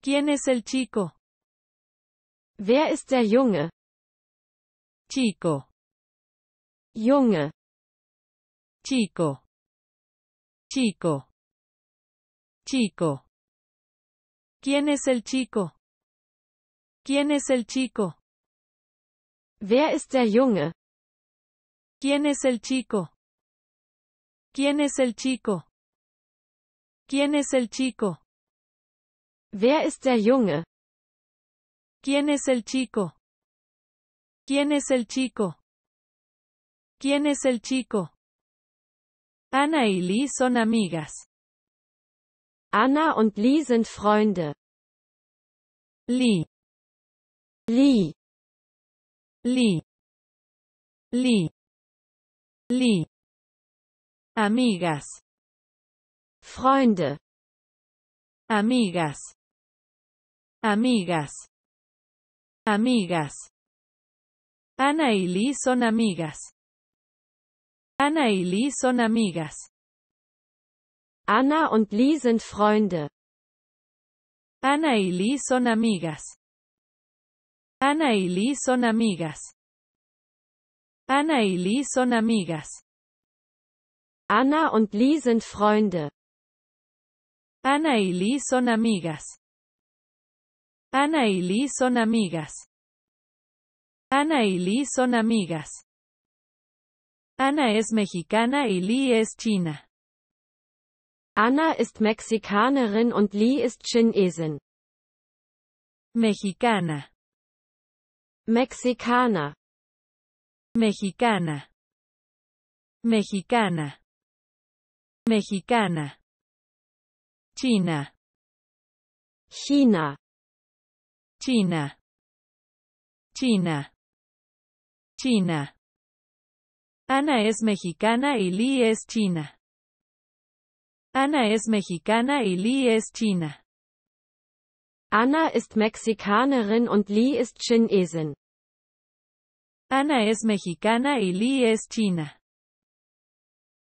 ¿Quién es el chico? Wer ist der Junge? Chico. Junge. Chico. Chico. Chico. ¿Quién es el chico? ¿Quién es el chico? Wer ist der Junge? ¿Quién es el chico? ¿Quién es el chico? ¿Quién es el chico? Wer ist der Junge? ¿Quién es el chico? ¿Quién es el chico? ¿Quién es el chico? Ana y Lee son amigas. Ana und Lee sind Freunde. Lee. Lee. Lee. Lee. Lee. Amigas. Freunde. Amigas. Amigas. Amigas. Ana y Lee son amigas. Ana y Lee son amigas. Ana und Lee sind Freunde. Ana y Lee son amigas. Ana y Lee son amigas. Ana y Lee son amigas. Ana und Lee sind Freunde. Ana y Lee son amigas. Ana y Lee son amigas. Ana y Lee son amigas. Ana es mexicana y Lee es china. Anna ist Mexikanerin und Lee ist Chinesin. Mexicana. Mexikaner. Mexicana. Mexicana. Mexicana. China. China. China. China. China. Ana es mexicana y Lee es china. Ana es mexicana y Lee es china. Ana ist Mexikanerin und Lee ist Chinesin. Ana es mexicana y Lee es china.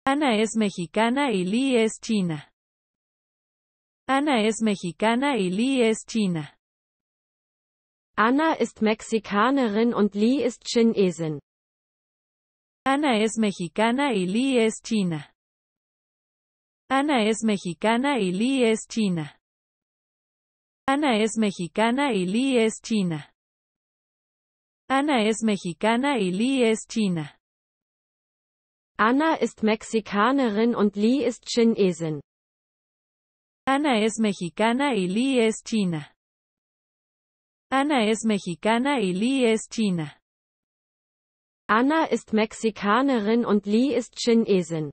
Ana es mexicana y Lee es china. Ana es mexicana y Lee es china. Anna ist Mexikanerin und Li ist Chinesin. Anna es mexicana y Li es china. Ana es mexicana y Li es china. Ana es mexicana y Li es china. Ana es mexicana y Li es china. Anna ist Mexikanerin und Li ist Chinesin. Anna es mexicana y Li es china. Ana es mexicana y Li es China. Anna ist Mexikanerin und Li ist Chinesin.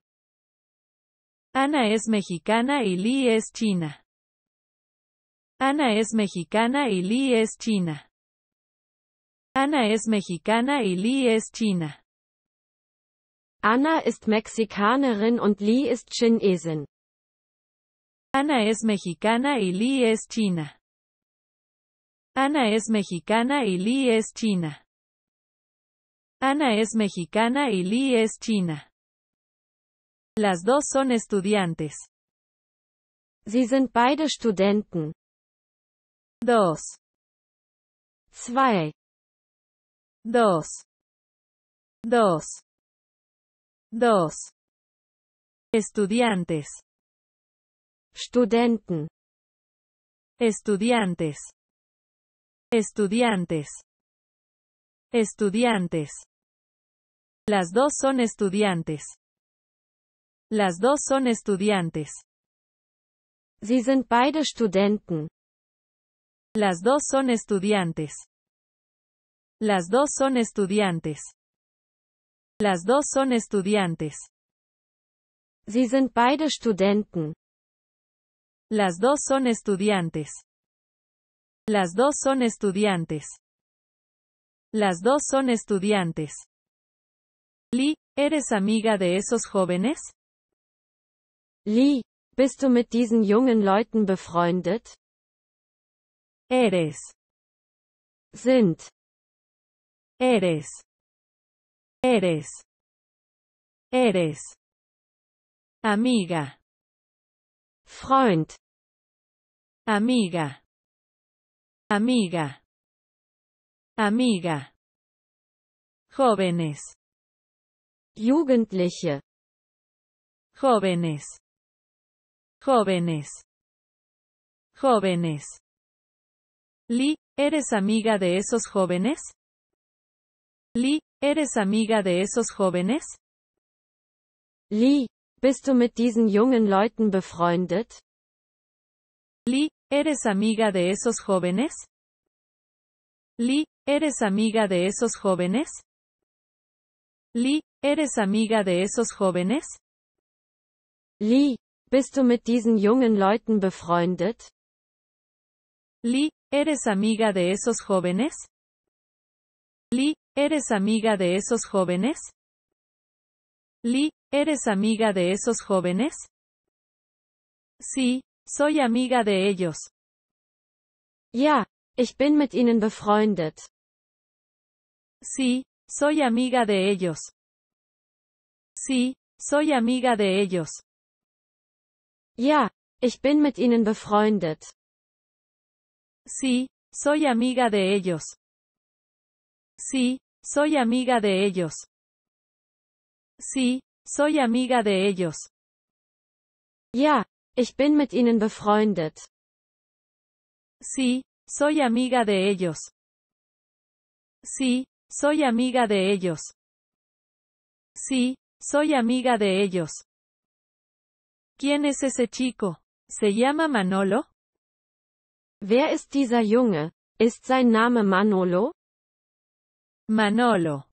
Anna es mexicana y Li es China. Anna es mexicana y Li es China. Anna es mexicana y Li es China. Anna ist Mexikanerin und Li ist Chinesin. Anna es mexicana y Li es China. Ana es mexicana y Li es china. Ana es mexicana y Li es china. Las dos son estudiantes. Sie sind beide Studenten. Dos. Zwei. Dos. Dos. Estudiantes. Studenten. Estudiantes. Estudiantes. Estudiantes. Las dos son estudiantes. Las dos son estudiantes. Sie sind beide Studenten. Las dos son estudiantes. Las dos son estudiantes. Las dos son estudiantes. Sie sind beide Studenten. Las dos son estudiantes. Las dos son estudiantes. Las dos son estudiantes. Lee, ¿eres amiga de esos jóvenes? Lee, bist du mit diesen jungen Leuten befreundet? Eres. Sind. Eres. Eres. Eres. Amiga. Freund. Amiga. Amiga. Amiga. Jóvenes. Jugendliche. Jóvenes. Jóvenes. Jóvenes. Lee, ¿eres amiga de esos jóvenes? Lee, ¿eres amiga de esos jóvenes? Lee, bist du mit diesen jungen Leuten befreundet? ¿Eres amiga de esos jóvenes? Li, ¿eres amiga de esos jóvenes? Li, ¿eres amiga de esos jóvenes? Lee, bist mit diesen jungen Leuten befreundet? ¿eres amiga de esos jóvenes? Li, ¿eres amiga de esos jóvenes? Lee, ¿eres amiga de esos jóvenes? Sí, soy amiga de ellos. Ya, ich bin mit ihnen befreundet. Sí, soy amiga de ellos. Sí, soy amiga de ellos. Ya, ich bin mit ihnen befreundet. Sí, soy amiga de ellos. Sí, soy amiga de ellos. Sí, soy amiga de ellos. Ja, Ich bin mit ihnen befreundet. Sí, soy amiga de ellos. Sí, soy amiga de ellos. Sí, soy amiga de ellos. ¿Quién es ese chico? ¿Se llama Manolo? Wer ist dieser Junge? Ist sein Name Manolo? Manolo.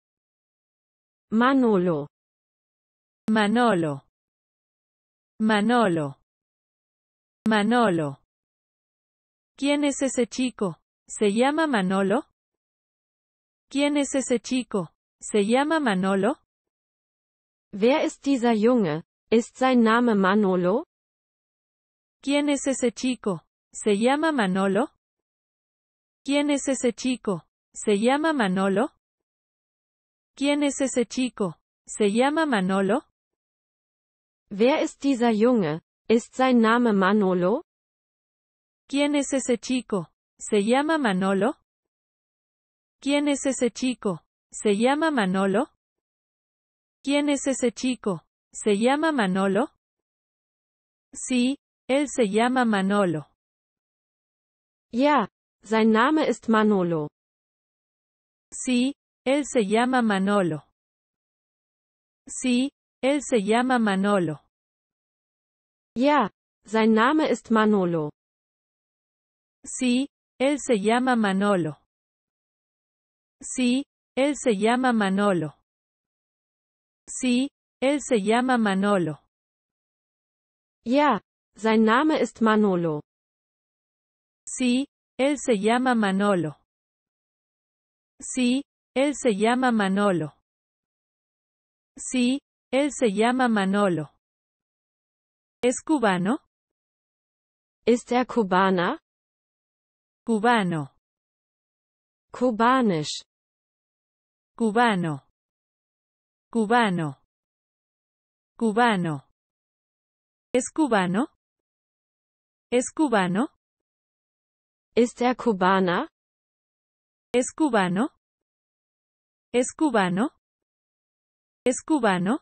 Manolo. Manolo. Manolo. Manolo. ¿Quién es ese chico? ¿Se llama Manolo? ¿Quién es ese chico? ¿Se llama Manolo? Wer ist dieser Junge? Ist sein Name Manolo? ¿Quién es ese chico? ¿Se llama Manolo? ¿Quién es ese chico? ¿Se llama Manolo? ¿Quién es ese chico? ¿Se llama Manolo? Wer ist dieser Junge? ¿Es sein Name Manolo? ¿Quién es ese chico? ¿Se llama Manolo? ¿Quién es ese chico? ¿Se llama Manolo? ¿Quién es ese chico? ¿Se llama Manolo? Sí, él se llama Manolo. Ya. sein Name ist Manolo. Sí, él se llama Manolo. Sí, él se llama Manolo. Ya, sein Name ist Manolo. Sí, él se llama Manolo. Sí, él se llama Manolo. Sí, él se llama Manolo. Ya, sein Name ist Manolo. Sí, él se llama Manolo. Sí, él se llama Manolo. Sí, él se llama Manolo. ¿Es cubano? es er cubana? Cubano. Cubanisch. Cubano. Cubano. Cubano. ¿Es cubano? ¿Es cubano? es de cubana ¿Es cubano? ¿Es cubano? ¿Es cubano?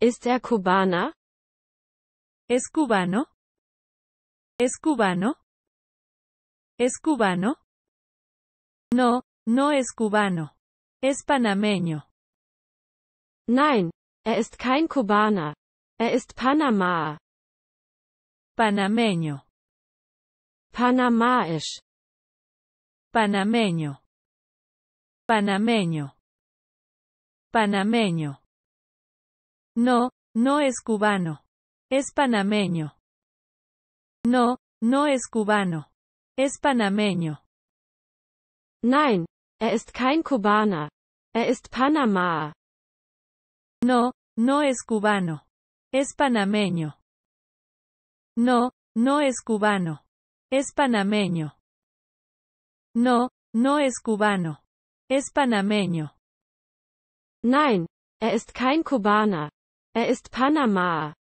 ¿Es er cubana? ¿Es cubano? ¿Es cubano? ¿Es cubano? No, no es cubano. Es panameño. Nein, er ist kein Kubaner. Er ist Panameño. panamáes Panameño. Panameño. Panameño. No, no es cubano. Es panameño. No, no es cubano. Es panameño. Nein, er ist kein Kubaner. Er ist Panama. No, no es cubano. Es panameño. No, no es cubano. Es panameño. No, no es cubano. Es panameño. Nein, er ist kein Kubaner. Er ist Panama.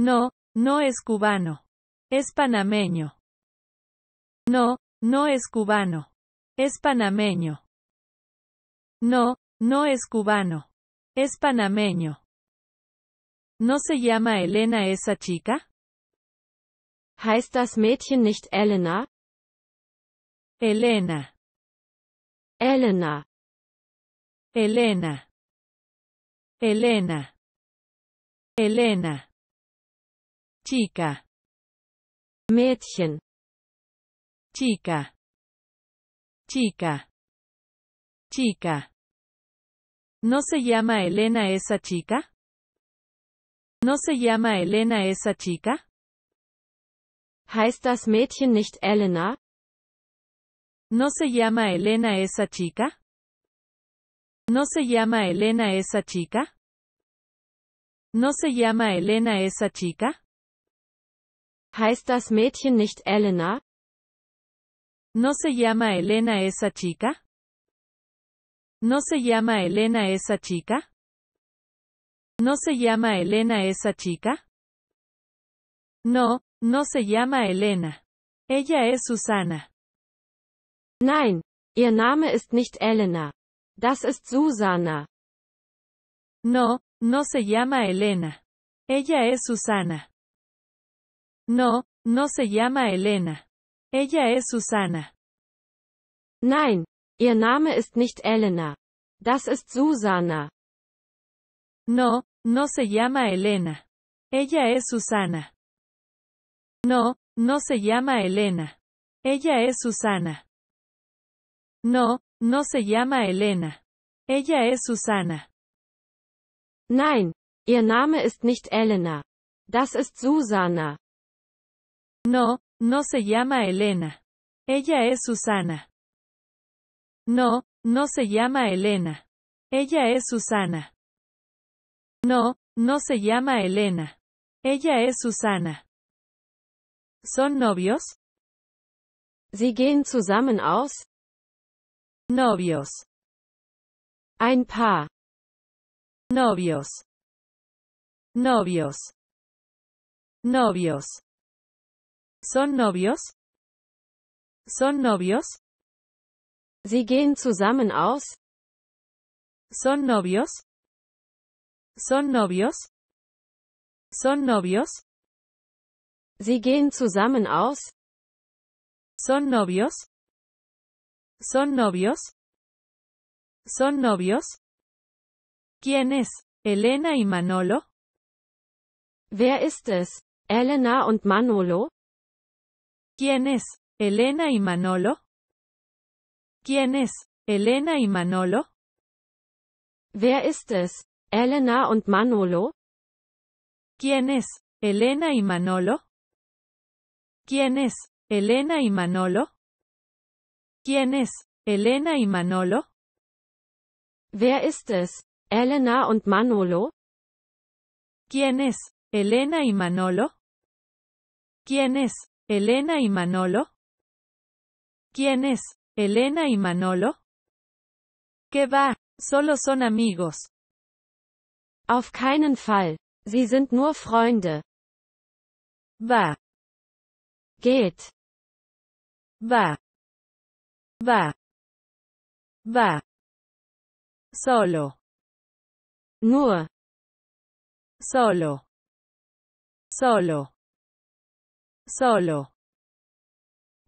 No, no es cubano. Es panameño. No, no es cubano. Es panameño. No, no es cubano. Es panameño. ¿No se llama Elena esa chica? Heißt das Mädchen nicht Elena? Elena. Elena. Elena. Elena. Elena chica, Mädchen, chica, chica, chica. ¿No se llama Elena esa chica? ¿No se llama Elena esa chica? Heißt das Mädchen nicht Elena? ¿No se llama Elena esa chica? ¿No se llama Elena esa chica? ¿No se llama Elena esa chica? Heißt das Mädchen nicht Elena? ¿No se llama Elena esa chica? ¿No se llama Elena esa chica? ¿No se llama Elena esa chica? No, no se llama Elena. Ella es Susana. Nein, ihr Name ist nicht Elena. Das ist Susana. No, no se llama Elena. Ella es Susana. No, no se llama Elena. Ella es Susana. Nein, ihr Name ist nicht Elena. Das ist Susana. No, no se llama Elena. Ella es Susana. No, no se llama Elena. Ella es Susana. No, no se llama Elena. Ella es Susana. Nein, ihr Name ist nicht Elena. Das ist Susana. No, no se llama Elena. Ella es Susana. No, no se llama Elena. Ella es Susana. No, no se llama Elena. Ella es Susana. ¿Son novios? Sie gehen zusammen aus? Novios. Ein Paar. Novios. Novios. Novios. ¿Son novios? ¿Son novios? Sie gehen zusammen aus? ¿Son novios? ¿Son novios? ¿Son novios? Sie gehen zusammen aus? ¿Son novios? ¿Son novios? ¿Son novios? ¿Quién es? ¿Elena y Manolo? Wer ist es? Elena und Manolo? ¿Quién es? ¿Elena y Manolo? ¿Quién es? ¿Elena y Manolo? Wer ist es? Elena und Manolo? ¿Quién es? ¿Elena y Manolo? ¿Quién es? ¿Elena y Manolo? ¿Quién es? ¿Elena y Manolo? Wer es? Elena und Manolo? ¿Quién es? ¿Elena y Manolo? ¿Quién es? ¿Elena y Manolo? ¿Quién es? ¿Elena y Manolo? ¿Qué va? Solo son amigos. Auf keinen Fall. Sie sind nur Freunde. Va. Geht. Va. Va. Va. Solo. Nur. Solo. Solo. Solo.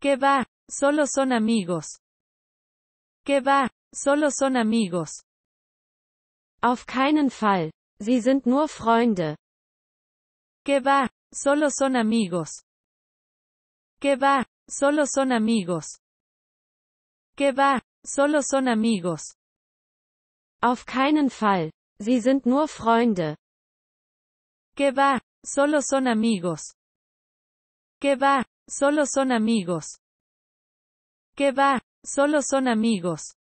¿Qué va? Solo son amigos. ¿Qué va? Solo son amigos. Auf keinen Fall. Sie sind nur Freunde. ¿Qué va? Solo son amigos. ¿Qué va? Solo son amigos. ¿Qué va? Solo son amigos. Auf keinen Fall. Sie sind nur Freunde. ¿Qué va? Solo son amigos. ¿Qué va? Solo son amigos. ¿Qué va? Solo son amigos.